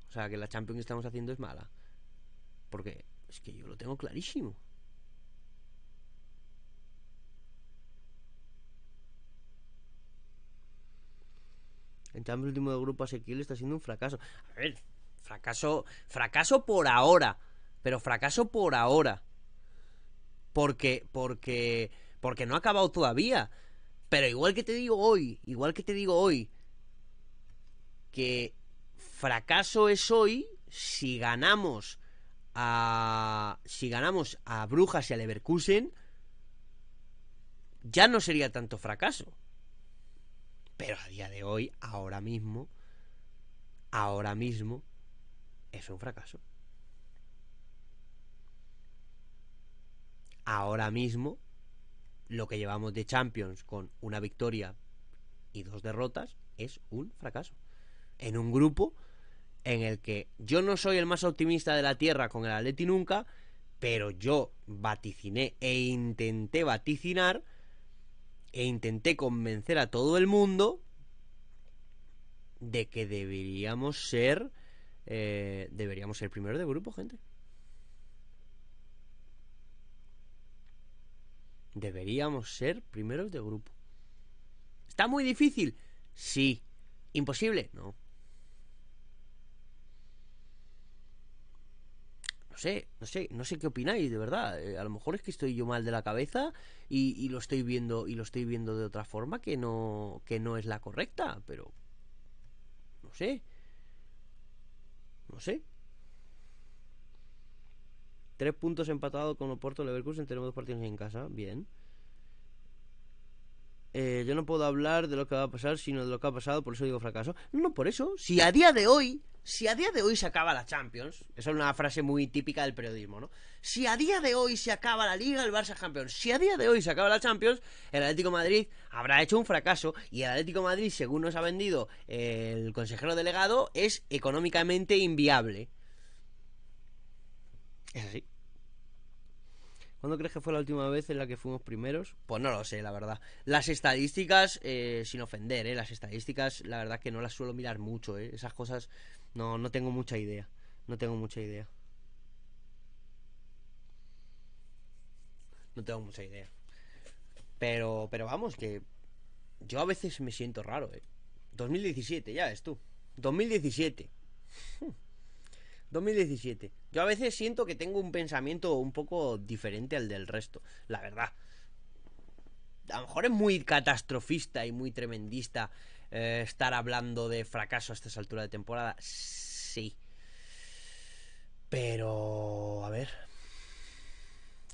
O sea, que la Champions que estamos haciendo es mala. Porque es que yo lo tengo clarísimo. En el último de grupo sequil está siendo un fracaso. A ver, fracaso, fracaso por ahora. Pero fracaso por ahora. Porque, porque porque no ha acabado todavía. Pero igual que te digo hoy, igual que te digo hoy, que fracaso es hoy si ganamos a si ganamos a Brujas y a Leverkusen ya no sería tanto fracaso. Pero a día de hoy, ahora mismo, ahora mismo es un fracaso. Ahora mismo lo que llevamos de Champions con una victoria y dos derrotas es un fracaso. En un grupo en el que yo no soy el más optimista de la Tierra con el Atleti nunca, pero yo vaticiné e intenté vaticinar e intenté convencer a todo el mundo de que deberíamos ser eh, deberíamos ser primero de grupo, gente. deberíamos ser primeros de grupo. ¿Está muy difícil? Sí. ¿Imposible? No. No sé, no sé, no sé qué opináis, de verdad. Eh, a lo mejor es que estoy yo mal de la cabeza y, y, lo estoy viendo y lo estoy viendo de otra forma que no que no es la correcta, pero no sé, no sé. Tres puntos empatado con Oporto Leverkusen. Tenemos dos partidos en casa. Bien. Eh, yo no puedo hablar de lo que va a pasar, sino de lo que ha pasado, por eso digo fracaso. No, por eso. Si a día de hoy, si a día de hoy se acaba la Champions, esa es una frase muy típica del periodismo, ¿no? Si a día de hoy se acaba la Liga, el Barça champions Si a día de hoy se acaba la Champions, el Atlético Madrid habrá hecho un fracaso y el Atlético Madrid, según nos ha vendido el consejero delegado, es económicamente inviable. Es así. ¿Cuándo crees que fue la última vez en la que fuimos primeros? Pues no lo sé, la verdad. Las estadísticas, eh, sin ofender, eh, las estadísticas, la verdad que no las suelo mirar mucho, eh. esas cosas no, no tengo mucha idea. No tengo mucha idea. No tengo mucha idea. Pero, pero vamos, que yo a veces me siento raro, ¿eh? 2017, ya es tú. 2017. 2017. Yo a veces siento que tengo un pensamiento un poco diferente al del resto, la verdad. A lo mejor es muy catastrofista y muy tremendista eh, estar hablando de fracaso a estas altura de temporada. Sí. Pero, a ver.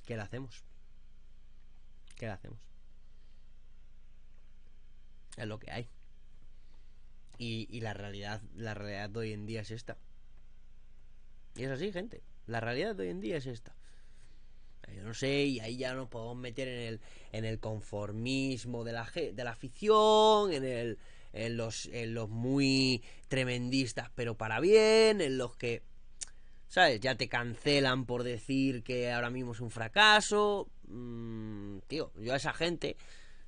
¿Qué le hacemos? ¿Qué le hacemos? Es lo que hay. Y, y la realidad, la realidad de hoy en día es esta. Y es así, gente. La realidad de hoy en día es esta. Yo no sé, y ahí ya nos podemos meter en el, en el conformismo de la, de la afición, en, el, en, los, en los muy tremendistas, pero para bien, en los que, ¿sabes? Ya te cancelan por decir que ahora mismo es un fracaso. Mm, tío, yo a esa gente,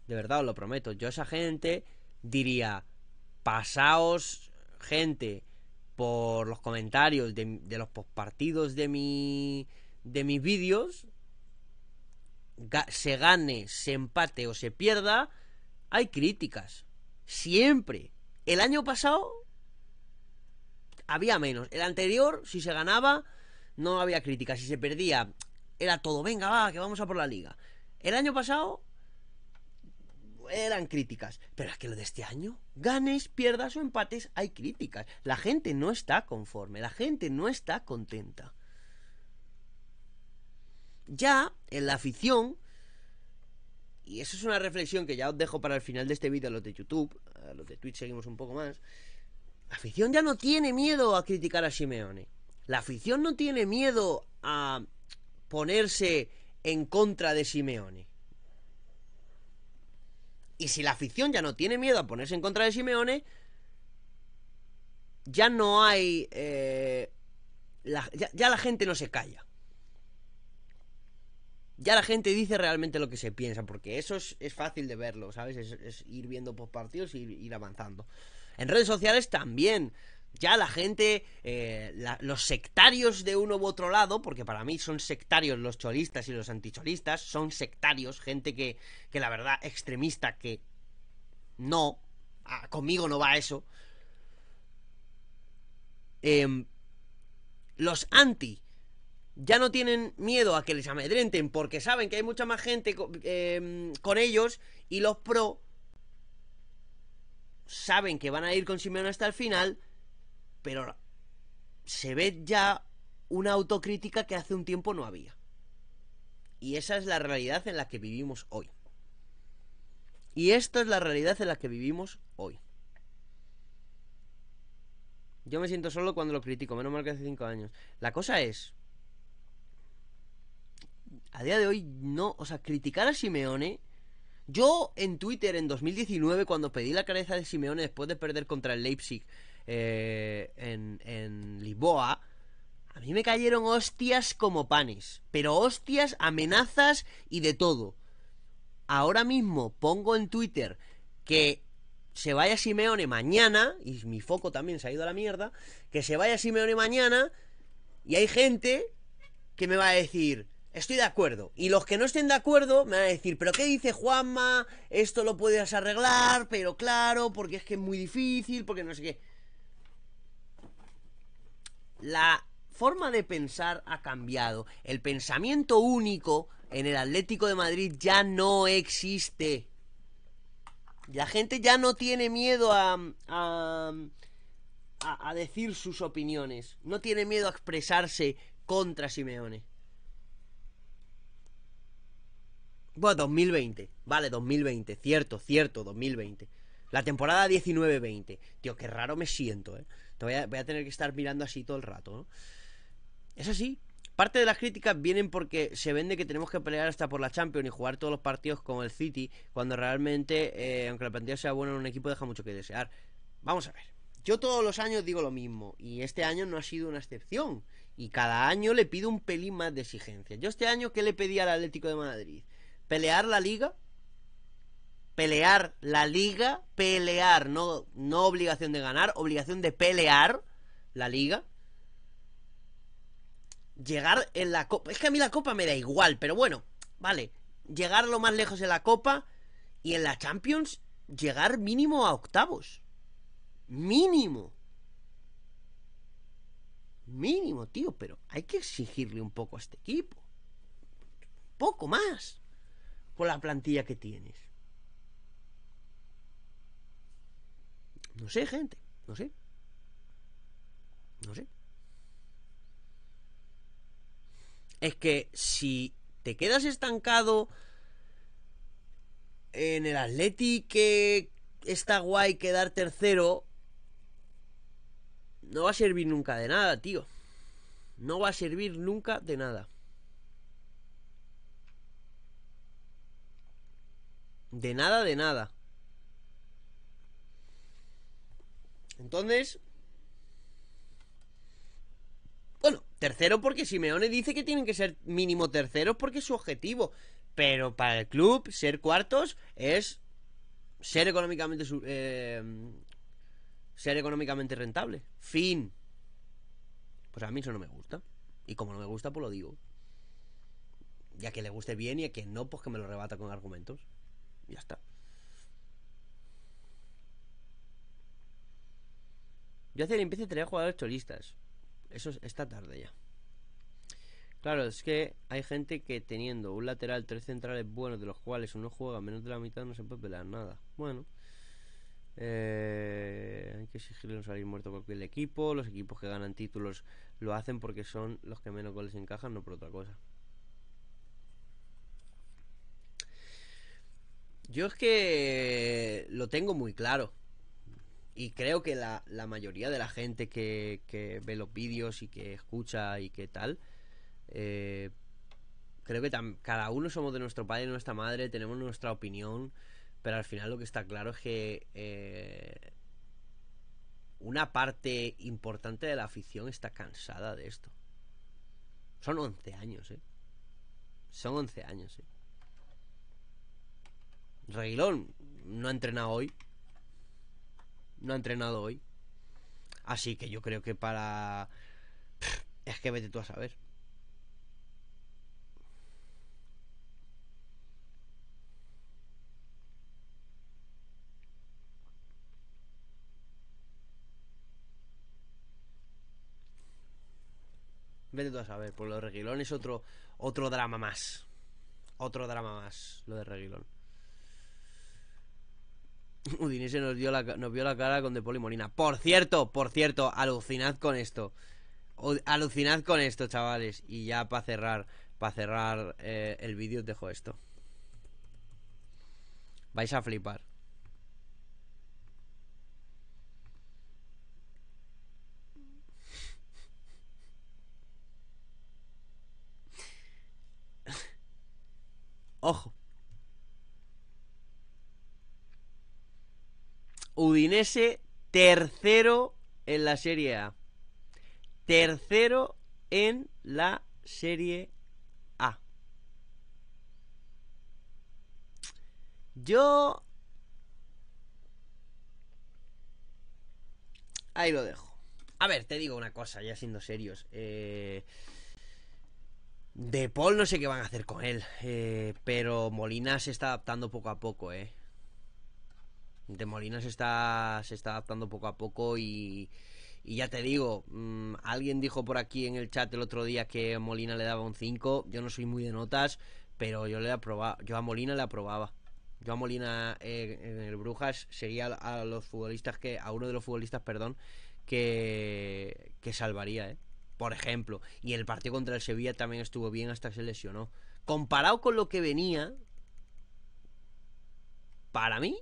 de verdad os lo prometo, yo a esa gente diría, pasaos gente por los comentarios de, los postpartidos de, mi, de mis vídeos, se gane, se empate o se pierda, hay críticas. Siempre. El año pasado había menos. El anterior, si se ganaba, no había críticas. Si se perdía, era todo, venga, va, que vamos a por la liga. El año pasado eran críticas. Pero es que lo de este año, ganes, pierdas o empates, hay críticas. La gente no está conforme, la gente no está contenta. Ya en la afición, y eso es una reflexión que ya os dejo para el final de este vídeo a los de YouTube, a eh, los de Twitch seguimos un poco más. La afición ya no tiene miedo a criticar a Simeone. La afición no tiene miedo a ponerse en contra de Simeone. Y si la afición ya no tiene miedo a ponerse en contra de Simeone, ya no hay... Eh, ya, la gente no se calla ya la gente dice realmente lo que se piensa, porque eso es, es fácil de verlo, ¿sabes? Es, ir viendo postpartidos partidos y ir avanzando. En redes sociales también ya la gente, eh, los sectarios de uno u otro lado, porque para mí son sectarios los cholistas y los anticholistas, son sectarios, gente que, la verdad, extremista, que no, ah, conmigo no va eso. Em, los anti ya no tienen miedo a que les amedrenten porque saben que hay mucha más gente em, con, ellos y los pro saben que van a ir con Simeón hasta el final pero se ve ya una autocrítica que hace un tiempo no había. Y esa es la realidad en la que vivimos hoy. Y esta es la realidad en la que vivimos hoy. Yo me siento solo cuando lo critico, menos mal que hace 5 años. La cosa es. A día de hoy, no. O sea, criticar a Simeone. Yo en Twitter en 2019, cuando pedí la cabeza de Simeone después de perder contra el Leipzig, eh, en, en Lisboa, a mí me cayeron hostias como panes, pero hostias, amenazas y de todo. Ahora mismo pongo en Twitter que se vaya Simeone mañana, y mi foco también se ha ido a la mierda, que se vaya Simeone mañana, y hay gente que me va a decir, estoy de acuerdo. Y los que no estén de acuerdo me van a decir, pero ¿qué dice Juanma? Esto lo puedes arreglar, pero claro, porque es que es muy difícil, porque no sé qué la forma de pensar ha cambiado. El pensamiento único en el Atlético de Madrid ya no existe. La gente ya no tiene miedo a, a, a, decir sus opiniones. No tiene miedo a expresarse contra Simeone. Bueno, 2020. Vale, 2020. Cierto, cierto, 2020. La temporada 19-20. Tío, qué raro me siento, ¿eh? voy a, tener que estar mirando así todo el rato, Es así. Parte de las críticas vienen porque se vende que tenemos que pelear hasta por la Champions y jugar todos los partidos con el City, cuando realmente, eh, aunque la plantilla sea buena en un equipo, deja mucho que desear. Vamos a ver. Yo todos los años digo lo mismo, y este año no ha sido una excepción. Y cada año le pido un pelín más de exigencia. Yo este año, ¿qué le pedí al Atlético de Madrid? ¿Pelear la liga? pelear la liga, pelear, no, no obligación de ganar, obligación de pelear la liga. Llegar en la copa. Es que a mí la copa me da igual, pero bueno, vale. Llegar lo más lejos en la copa y en la Champions, llegar mínimo a octavos. Mínimo. Mínimo, tío, pero hay que exigirle un poco a este equipo. Un poco más con la plantilla que tienes. No sé, gente, no sé. No sé. Es que si te quedas estancado en el Atleti que está guay quedar tercero, no va a servir nunca de nada, tío. No va a servir nunca de nada. De nada, de nada. Entonces... Bueno, tercero porque Simeone dice que tienen que ser mínimo terceros porque es su objetivo. Pero para el club ser cuartos es ser económicamente eh, ser económicamente rentable. Fin. Pues a mí eso no me gusta. Y como no me gusta, pues lo digo. ya que le guste bien y a que no, pues que me lo rebata con argumentos. Ya está. Yo hace limpieza y tenía jugadores cholistas. Eso es esta tarde ya. Claro, es que hay gente que teniendo un lateral, tres centrales buenos, de los cuales uno juega menos de la mitad, no se puede pelear nada. Bueno, eh, hay que exigirle no salir muerto cualquier equipo. Los equipos que ganan títulos lo hacen porque son los que menos goles encajan, no por otra cosa. Yo es que lo tengo muy claro y creo que la, mayoría de la gente que, ve los vídeos y que escucha y que tal, eh, creo que cada uno somos de nuestro padre y nuestra madre, tenemos nuestra opinión, pero al final lo que está claro es que eh, una parte importante de la afición está cansada de esto. Son 11 años, ¿eh? Son 11 años, ¿eh? Reguilón no ha entrenado hoy, no ha entrenado hoy. Así que yo creo que para... Es que vete tú a saber. Vete tú a saber, por pues lo de Reguilón es otro, otro drama más. Otro drama más, lo de Reguilón. Udinese nos, dio vio la cara con De polimorina. Por cierto, por cierto, alucinad con esto. Alucinad con esto, chavales. Y ya para cerrar, para cerrar eh, el vídeo os dejo esto. Vais a flipar. Ojo. Udinese tercero en la Serie A. Tercero en la Serie A. Yo... Ahí lo dejo. A ver, te digo una cosa, ya siendo serios. Eh, De Paul no sé qué van a hacer con él, eh, pero Molina se está adaptando poco a poco, ¿eh? De Molina se está, se está adaptando poco a poco y, ya te digo, mm, alguien dijo por aquí en el chat el otro día que Molina le daba un 5. Yo no soy muy de notas, pero yo, le aprobaba, yo a Molina le aprobaba. Yo a Molina eh, en el Brujas sería a los futbolistas que a uno de los futbolistas, perdón, que, que salvaría, eh, por ejemplo. Y el partido contra el Sevilla también estuvo bien hasta que se lesionó. Comparado con lo que venía, para mí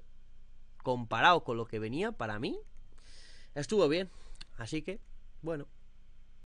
comparado con lo que venía, para mí, estuvo bien. Así que, bueno,